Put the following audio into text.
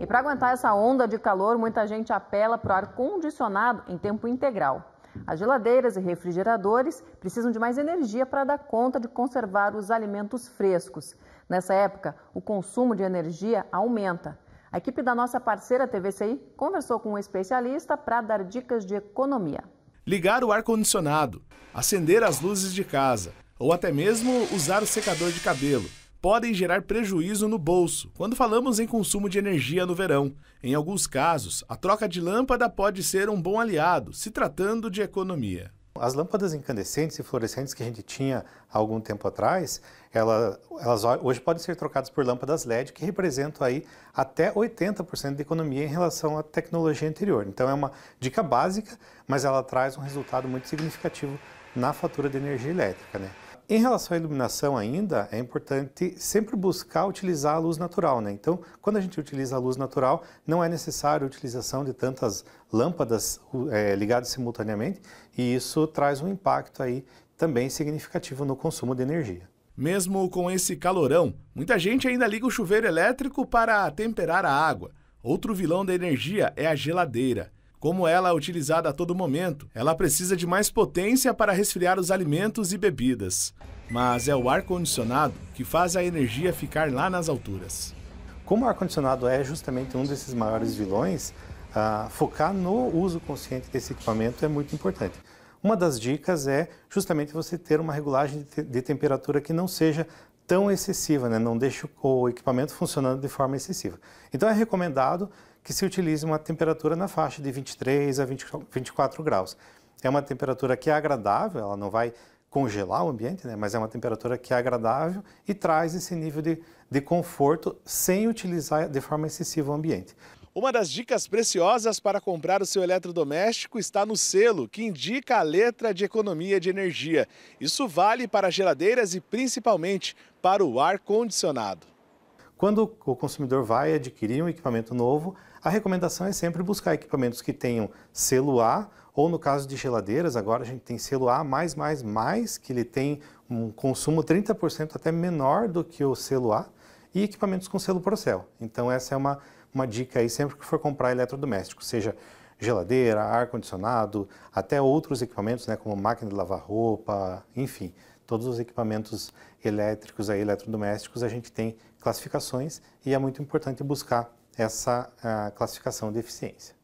E para aguentar essa onda de calor, muita gente apela para o ar condicionado em tempo integral. As geladeiras e refrigeradores precisam de mais energia para dar conta de conservar os alimentos frescos. Nessa época, o consumo de energia aumenta. A equipe da nossa parceira TVCI conversou com um especialista para dar dicas de economia. Ligar o ar-condicionado, acender as luzes de casa ou até mesmo usar o secador de cabelo podem gerar prejuízo no bolso quando falamos em consumo de energia no verão. Em alguns casos, a troca de lâmpada pode ser um bom aliado, se tratando de economia. As lâmpadas incandescentes e fluorescentes que a gente tinha há algum tempo atrás, elas, elas hoje podem ser trocadas por lâmpadas LED, que representam aí até 80% de economia em relação à tecnologia anterior. Então é uma dica básica, mas ela traz um resultado muito significativo na fatura de energia elétrica. Né? Em relação à iluminação ainda, é importante sempre buscar utilizar a luz natural, né? Então, quando a gente utiliza a luz natural, não é necessário a utilização de tantas lâmpadas é, ligadas simultaneamente e isso traz um impacto aí também significativo no consumo de energia. Mesmo com esse calorão, muita gente ainda liga o chuveiro elétrico para temperar a água. Outro vilão da energia é a geladeira como ela é utilizada a todo momento. Ela precisa de mais potência para resfriar os alimentos e bebidas, mas é o ar-condicionado que faz a energia ficar lá nas alturas. Como o ar-condicionado é justamente um desses maiores vilões, ah, focar no uso consciente desse equipamento é muito importante. Uma das dicas é justamente você ter uma regulagem de temperatura que não seja tão excessiva, né? não deixa o equipamento funcionando de forma excessiva. Então é recomendado que se utilize uma temperatura na faixa de 23 a 20, 24 graus. É uma temperatura que é agradável, ela não vai congelar o ambiente, né? mas é uma temperatura que é agradável e traz esse nível de, de conforto sem utilizar de forma excessiva o ambiente. Uma das dicas preciosas para comprar o seu eletrodoméstico está no selo, que indica a letra de economia de energia. Isso vale para geladeiras e principalmente para o ar-condicionado. Quando o consumidor vai adquirir um equipamento novo, a recomendação é sempre buscar equipamentos que tenham selo A, ou no caso de geladeiras, agora a gente tem selo A, que ele tem um consumo 30% até menor do que o selo A, e equipamentos com selo Procel. Então, essa é uma uma dica aí sempre que for comprar eletrodoméstico, seja geladeira, ar-condicionado, até outros equipamentos, né, como máquina de lavar roupa, enfim, todos os equipamentos elétricos aí, eletrodomésticos, a gente tem classificações e é muito importante buscar essa ah, classificação de eficiência.